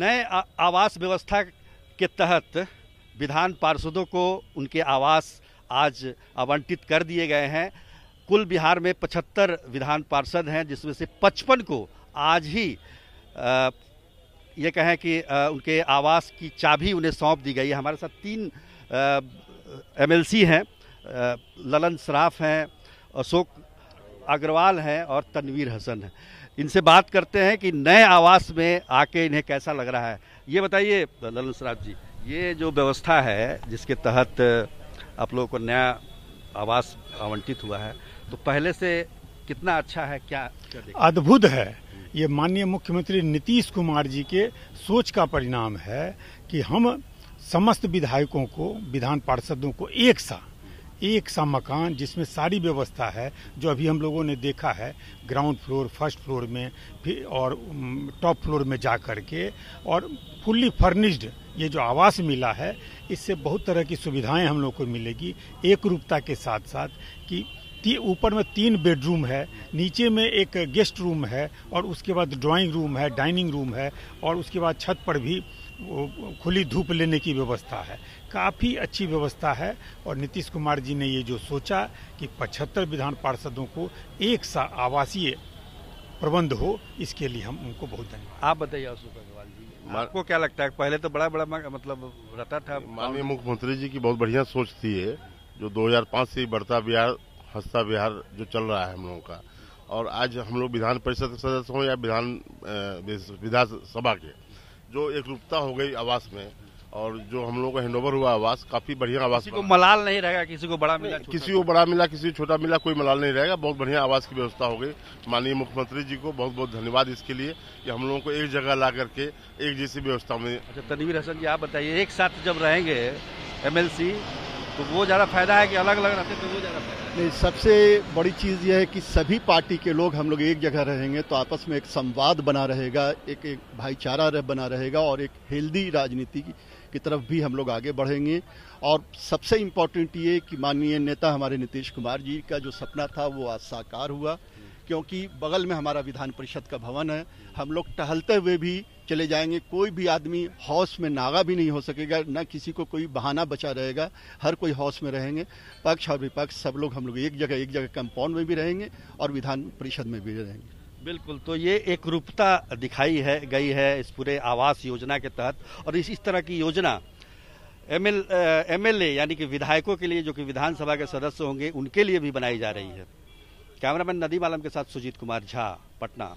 नए आवास व्यवस्था के तहत विधान पार्षदों को उनके आवास आज आवंटित कर दिए गए हैं कुल बिहार में 75 विधान पार्षद हैं जिसमें से 55 को आज ही ये कहें कि उनके आवास की चाबी उन्हें सौंप दी गई है हमारे साथ तीन एमएलसी हैं ललन सराफ हैं अशोक अग्रवाल हैं और तनवीर हसन हैं इनसे बात करते हैं कि नए आवास में आके इन्हें कैसा लग रहा है ये बताइए ललन सराब जी ये जो व्यवस्था है जिसके तहत आप लोगों को नया आवास आवंटित हुआ है तो पहले से कितना अच्छा है क्या अद्भुत है ये माननीय मुख्यमंत्री नीतीश कुमार जी के सोच का परिणाम है कि हम समस्त विधायकों को विधान पार्षदों को एक साथ एक सा मकान जिसमें सारी व्यवस्था है जो अभी हम लोगों ने देखा है ग्राउंड फ्लोर फर्स्ट फ्लोर में फिर और टॉप फ्लोर में जा कर के और फुल्ली फर्निश्ड ये जो आवास मिला है इससे बहुत तरह की सुविधाएं हम लोग को मिलेगी एक रूपता के साथ साथ कि ऊपर में तीन बेडरूम है नीचे में एक गेस्ट रूम है और उसके बाद ड्राइंग रूम है डाइनिंग रूम है और उसके बाद छत पर भी खुली धूप लेने की व्यवस्था है काफ़ी अच्छी व्यवस्था है और नीतीश कुमार जी ने ये जो सोचा कि 75 विधान पार्षदों को एक सा आवासीय प्रबंध हो इसके लिए हम उनको बहुत धन्यवाद आप बताइए अशोक अग्रवाल जी आपको क्या लगता है पहले तो बड़ा बड़ा मतलब रहता था माननीय मुख्यमंत्री जी की बहुत बढ़िया सोच थी है जो 2005 से बढ़ता बिहार हस्ता बिहार जो चल रहा है हम लोगों का और आज हम लोग विधान परिषद के सदस्य हों या विधान विधानसभा के जो एक रूपता हो गई आवास में और जो हम लोगों का हैंडओवर हुआ आवास काफी बढ़िया आवास किसी को मलाल नहीं रहेगा किसी को बड़ा मिला किसी को बड़ा मिला किसी को छोटा मिला कोई मलाल नहीं रहेगा बहुत बढ़िया आवास की व्यवस्था हो गई माननीय मुख्यमंत्री जी को बहुत बहुत धन्यवाद इसके लिए कि हम लोगों को एक जगह ला करके एक जैसी व्यवस्था में अच्छा तनवीर हसन जी आप बताइए एक साथ जब रहेंगे एमएलसी तो वो ज़्यादा फायदा है कि अलग अलग रहते तो वो ज़्यादा फायदा नहीं सबसे बड़ी चीज़ यह है कि सभी पार्टी के लोग हम लोग एक जगह रहेंगे तो आपस में एक संवाद बना रहेगा एक एक भाईचारा रह बना रहेगा और एक हेल्दी राजनीति की, की तरफ भी हम लोग आगे बढ़ेंगे और सबसे इम्पोर्टेंट ये कि माननीय नेता हमारे नीतीश कुमार जी का जो सपना था वो आज साकार हुआ क्योंकि बगल में हमारा विधान परिषद का भवन है हम लोग टहलते हुए भी चले जाएंगे कोई भी आदमी हाउस में नागा भी नहीं हो सकेगा न किसी को कोई बहाना बचा रहेगा हर कोई हाउस में रहेंगे पक्ष और विपक्ष सब लोग हम लोग एक जगह एक जगह कंपाउंड में भी रहेंगे और विधान परिषद में भी रहेंगे बिल्कुल तो ये एक रूपता दिखाई है गई है इस पूरे आवास योजना के तहत और इस इस तरह की योजना एम एल यानी कि विधायकों के लिए जो कि विधानसभा के सदस्य होंगे उनके लिए भी बनाई जा रही है कैमरामैन नदीम आलम के साथ सुजीत कुमार झा पटना